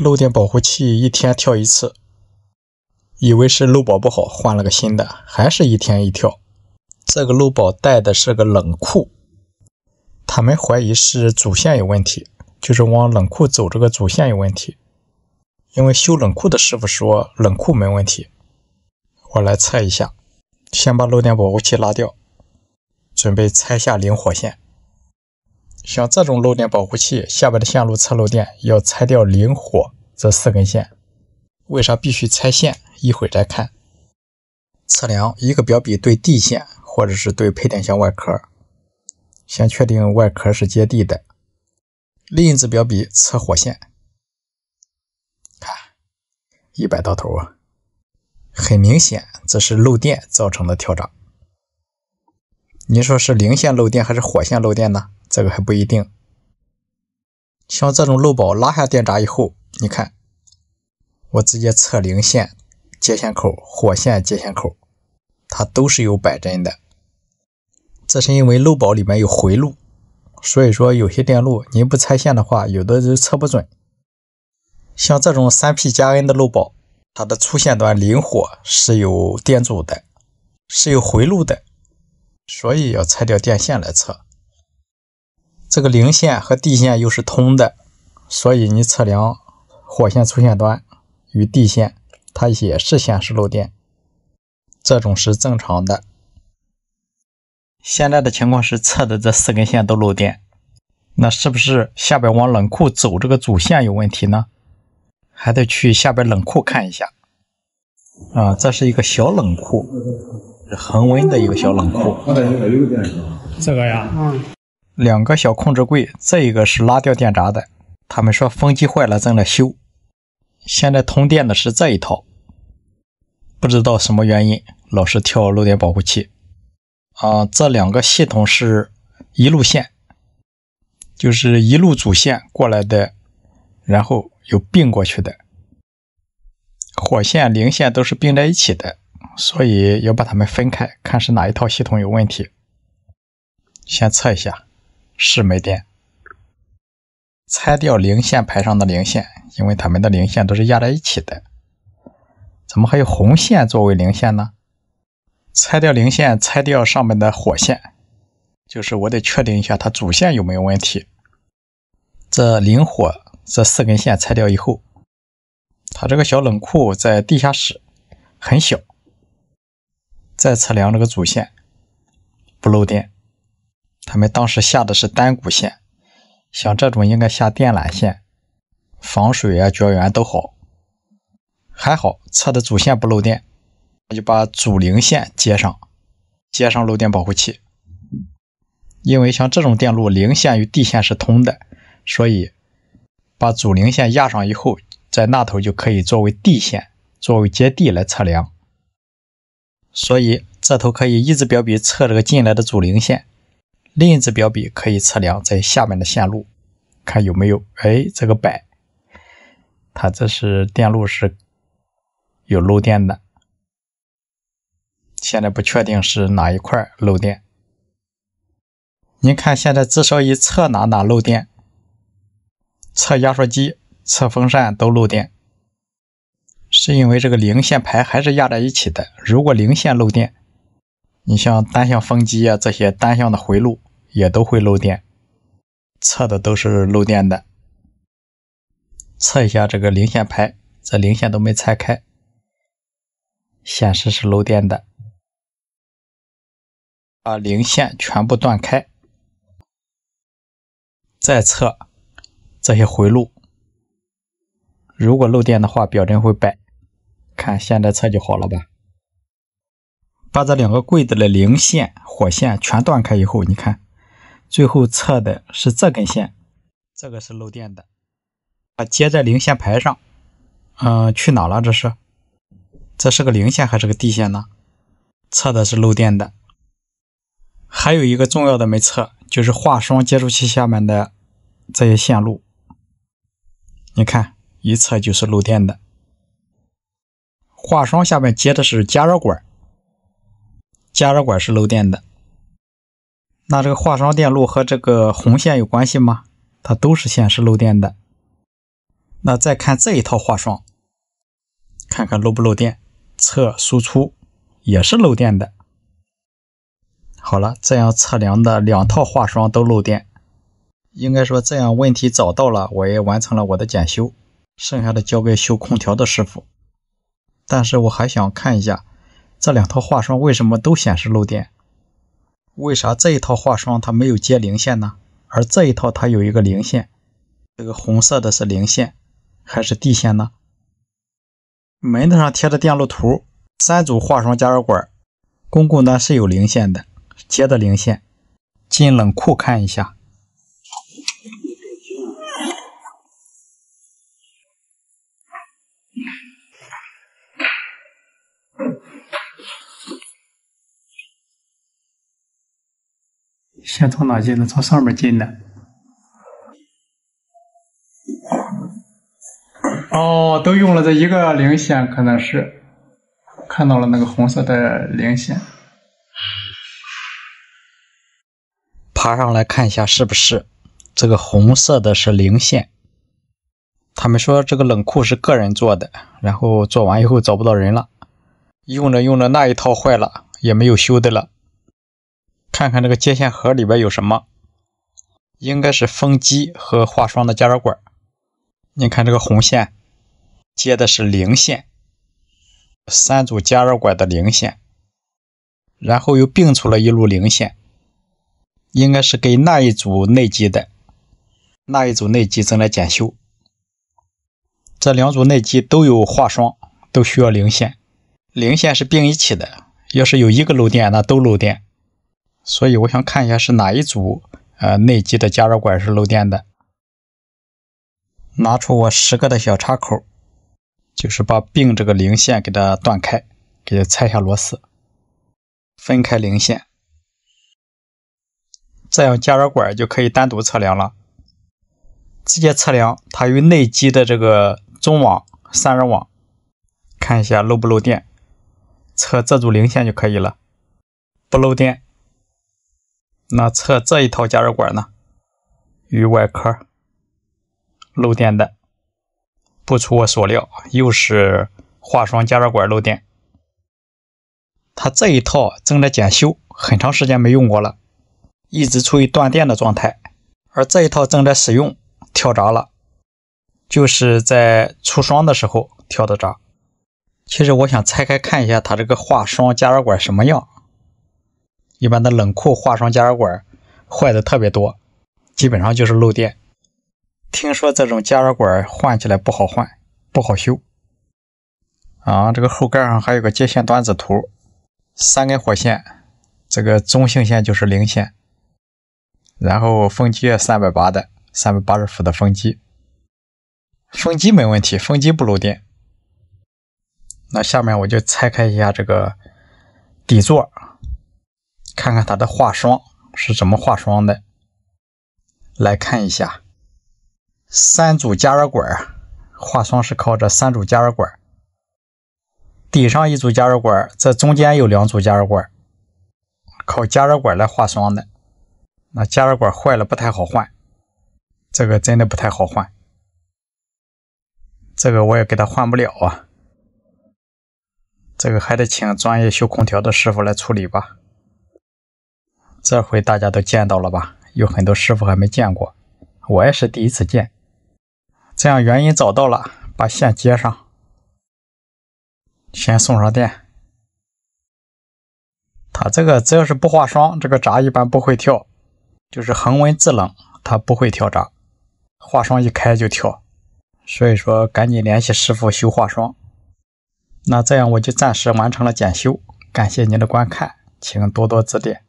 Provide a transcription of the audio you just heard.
漏电保护器一天跳一次，以为是漏保不好，换了个新的，还是一天一跳。这个漏保带的是个冷库，他们怀疑是主线有问题，就是往冷库走这个主线有问题。因为修冷库的师傅说冷库没问题，我来测一下，先把漏电保护器拉掉，准备拆下零火线。像这种漏电保护器下边的线路测漏电，要拆掉零火这四根线。为啥必须拆线？一会再看。测量一个表笔对地线，或者是对配电箱外壳，先确定外壳是接地的。另一只表笔测火线，看一百到头，啊，很明显这是漏电造成的跳闸。您说是零线漏电还是火线漏电呢？这个还不一定，像这种漏保拉下电闸以后，你看，我直接测零线接线口、火线接线口，它都是有摆针的。这是因为漏保里面有回路，所以说有些电路您不拆线的话，有的就测不准。像这种三 P 加 N 的漏保，它的出线端零火是有电阻的，是有回路的，所以要拆掉电线来测。这个零线和地线又是通的，所以你测量火线出线端与地线，它也是显示漏电，这种是正常的。现在的情况是测的这四根线都漏电，那是不是下边往冷库走这个主线有问题呢？还得去下边冷库看一下。啊，这是一个小冷库，恒温的一个小冷库。这个呀，嗯。两个小控制柜，这一个是拉掉电闸的。他们说风机坏了，正在修。现在通电的是这一套，不知道什么原因老是跳漏电保护器。啊，这两个系统是一路线，就是一路主线过来的，然后又并过去的，火线、零线都是并在一起的，所以要把它们分开，看是哪一套系统有问题。先测一下。是没电。拆掉零线排上的零线，因为它们的零线都是压在一起的。怎么还有红线作为零线呢？拆掉零线，拆掉上面的火线。就是我得确定一下它主线有没有问题。这零火这四根线拆掉以后，它这个小冷库在地下室很小。再测量这个主线，不漏电。他们当时下的是单股线，像这种应该下电缆线，防水啊、绝缘都好，还好测的主线不漏电，那就把主零线接上，接上漏电保护器，因为像这种电路零线与地线是通的，所以把主零线压上以后，在那头就可以作为地线，作为接地来测量，所以这头可以一直表笔测这个进来的主零线。另一只表笔可以测量在下面的线路，看有没有。哎，这个摆，它这是电路是有漏电的。现在不确定是哪一块漏电。您看，现在至少一测哪哪漏电，测压缩机、测风扇都漏电，是因为这个零线排还是压在一起的。如果零线漏电，你像单向风机啊这些单向的回路。也都会漏电，测的都是漏电的。测一下这个零线排，这零线都没拆开，显示是漏电的。把零线全部断开，再测这些回路，如果漏电的话，表针会摆。看现在测就好了吧？把这两个柜子的零线、火线全断开以后，你看。最后测的是这根线，这个是漏电的，啊，接在零线排上。嗯，去哪了？这是，这是个零线还是个地线呢？测的是漏电的。还有一个重要的没测，就是化霜接触器下面的这些线路。你看，一测就是漏电的。化霜下面接的是加热管，加热管是漏电的。那这个化霜电路和这个红线有关系吗？它都是显示漏电的。那再看这一套化霜，看看漏不漏电，测输出也是漏电的。好了，这样测量的两套化霜都漏电，应该说这样问题找到了，我也完成了我的检修，剩下的交给修空调的师傅。但是我还想看一下，这两套化霜为什么都显示漏电？为啥这一套化霜它没有接零线呢？而这一套它有一个零线，这个红色的是零线还是地线呢？门子上贴着电路图，三组化霜加热管，公共呢是有零线的，接的零线。进冷库看一下。先从哪进的？从上面进的。哦，都用了这一个零线，可能是看到了那个红色的零线。爬上来看一下，是不是这个红色的是零线？他们说这个冷库是个人做的，然后做完以后找不到人了，用着用着那一套坏了，也没有修的了。看看这个接线盒里边有什么，应该是风机和化霜的加热管。你看这个红线接的是零线，三组加热管的零线，然后又并出了一路零线，应该是给那一组内机的，那一组内机正在检修。这两组内机都有化霜，都需要零线，零线是并一起的。要是有一个漏电，那都漏电。所以我想看一下是哪一组，呃，内机的加热管是漏电的。拿出我十个的小插口，就是把并这个零线给它断开，给它拆下螺丝，分开零线，这样加热管就可以单独测量了。直接测量它与内机的这个中网散热网，看一下漏不漏电，测这组零线就可以了，不漏电。那测这一套加热管呢，与外壳漏电的，不出我所料，又是化霜加热管漏电。它这一套正在检修，很长时间没用过了，一直处于断电的状态。而这一套正在使用，跳闸了，就是在出霜的时候跳的闸。其实我想拆开看一下它这个化霜加热管什么样。一般的冷库化霜加热管坏的特别多，基本上就是漏电。听说这种加热管换起来不好换，不好修。啊，这个后盖上还有个接线端子图，三根火线，这个中性线就是零线。然后风机三百八的，三百八十伏的风机，风机没问题，风机不漏电。那下面我就拆开一下这个底座。看看它的化霜是怎么化霜的，来看一下三组加热管，化霜是靠着三组加热管，底上一组加热管，这中间有两组加热管，靠加热管来化霜的。那加热管坏了不太好换，这个真的不太好换，这个我也给它换不了啊，这个还得请专业修空调的师傅来处理吧。这回大家都见到了吧？有很多师傅还没见过，我也是第一次见。这样原因找到了，把线接上，先送上电。他这个只要是不化霜，这个闸一般不会跳，就是恒温制冷，它不会跳闸。化霜一开就跳，所以说赶紧联系师傅修化霜。那这样我就暂时完成了检修，感谢您的观看，请多多指点。